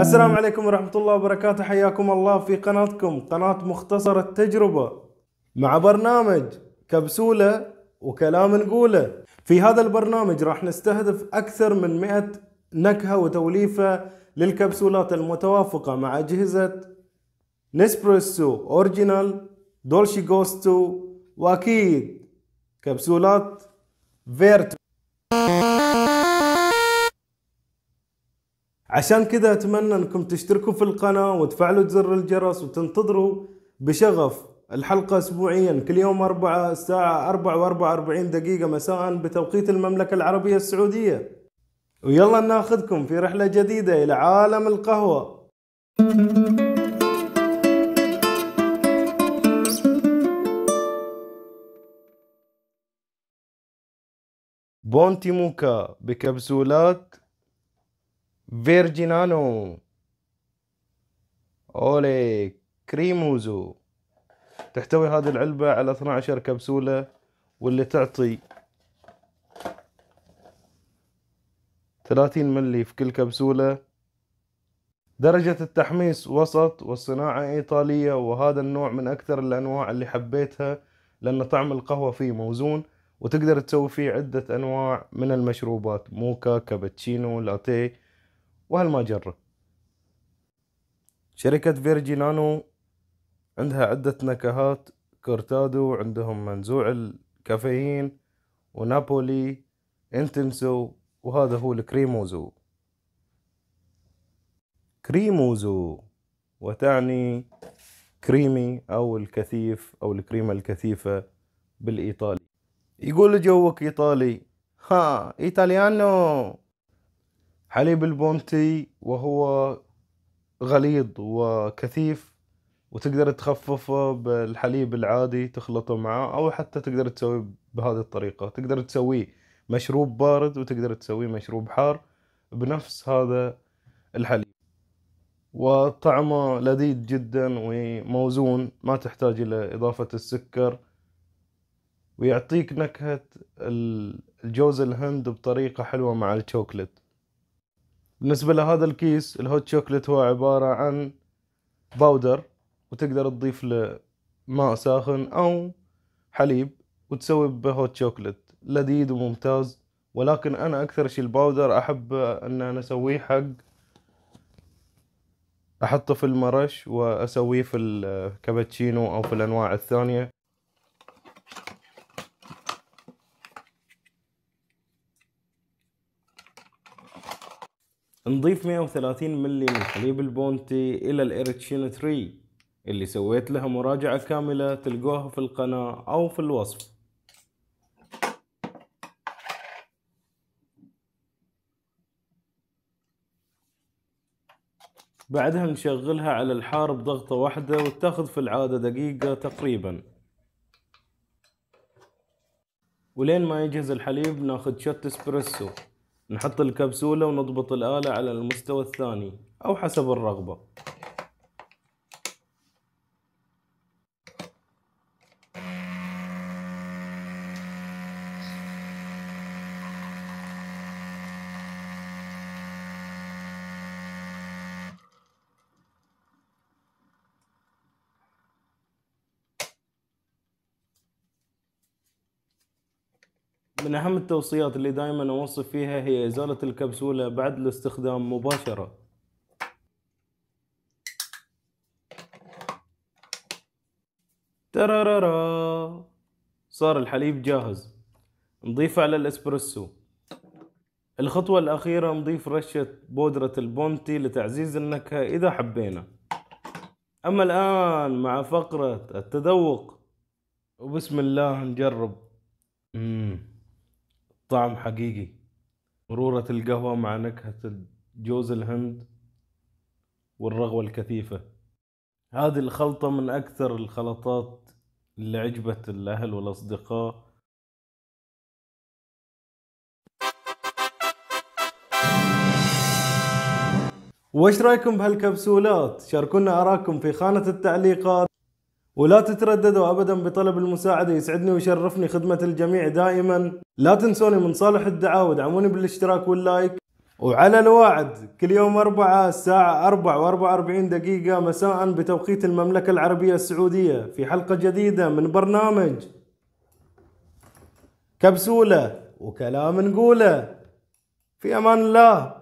السلام عليكم ورحمة الله وبركاته حياكم الله في قناتكم قناة مختصر التجربة مع برنامج كبسولة وكلام نقوله في هذا البرنامج راح نستهدف أكثر من 100 نكهة وتوليفة للكبسولات المتوافقة مع أجهزة نسبريسو أورجينال دولشي جوستو وأكيد كبسولات فيرت عشان كذا اتمنى انكم تشتركوا في القناه وتفعلوا زر الجرس وتنتظروا بشغف الحلقه اسبوعيا كل يوم أربعة الساعه 4 و44 دقيقه مساء بتوقيت المملكه العربيه السعوديه ويلا ناخذكم في رحله جديده الى عالم القهوه بونتي موكا بكبسولات فيرجينانو أولي كريموزو تحتوي هذه العلبة على 12 كبسولة واللي تعطي 30 ملي في كل كبسولة درجة التحميص وسط والصناعة إيطالية وهذا النوع من أكثر الأنواع اللي حبيتها لأن طعم القهوة فيه موزون وتقدر تسوي فيه عدة أنواع من المشروبات موكا كابتشينو لاتيه وهل ما وهالمجرة شركة فيرجي نانو عندها عدة نكهات كورتادو عندهم منزوع الكافيين ونابولي انتنسو وهذا هو الكريموزو كريموزو وتعني كريمي أو الكثيف أو الكريمة الكثيفة بالإيطالي يقول جوك إيطالي ها إيطاليانو حليب البونتي وهو غليظ وكثيف وتقدر تخففه بالحليب العادي تخلطه معاه او حتى تقدر تسويه بهذه الطريقة تقدر تسويه مشروب بارد وتقدر تسويه مشروب حار بنفس هذا الحليب وطعمه لذيذ جدا وموزون ما تحتاج الى اضافة السكر ويعطيك نكهة الجوز الهند بطريقة حلوة مع الشوكولاتة بالنسبة لهذا الكيس الهوت شوكلت هو عبارة عن باودر وتقدر تضيف له ماء ساخن أو حليب وتسوي به هوت شوكلت لذيذ وممتاز ولكن أنا أكثر شي الباودر أحب أن أنا أسويه حق أحطه في المرش وأسويه في الكابتشينو أو في الأنواع الثانية نضيف 130 ملي من حليب البونتي إلى الإريتشين 3 اللي سويت لها مراجعة كاملة تلقوها في القناة أو في الوصف بعدها نشغلها على الحار بضغطة واحدة وتاخذ في العادة دقيقة تقريبا ولين ما يجهز الحليب ناخذ شوت اسبريسو نحط الكبسولة ونضبط الآلة على المستوى الثاني أو حسب الرغبة من أهم التوصيات اللي دائما اوصف فيها هي إزالة الكبسولة بعد الاستخدام مباشرة ترارارا صار الحليب جاهز نضيفه على الإسبرسو الخطوة الأخيرة نضيف رشة بودرة البونتي لتعزيز النكهة إذا حبينا أما الآن مع فقرة التذوق وبسم الله نجرب مم. طعم حقيقي مرورة القهوة مع نكهة جوز الهند والرغوة الكثيفة هذه الخلطة من أكثر الخلطات اللي عجبت الأهل والأصدقاء وش رايكم بهالكبسولات؟ شاركونا آراءكم في خانة التعليقات ولا تترددوا ابدا بطلب المساعده يسعدني ويشرفني خدمه الجميع دائما لا تنسوني من صالح الدعاوى ودعموني بالاشتراك واللايك وعلى الواعد كل يوم أربعة الساعة 4 و44 دقيقة مساء بتوقيت المملكة العربية السعودية في حلقة جديدة من برنامج كبسولة وكلام نقوله في أمان الله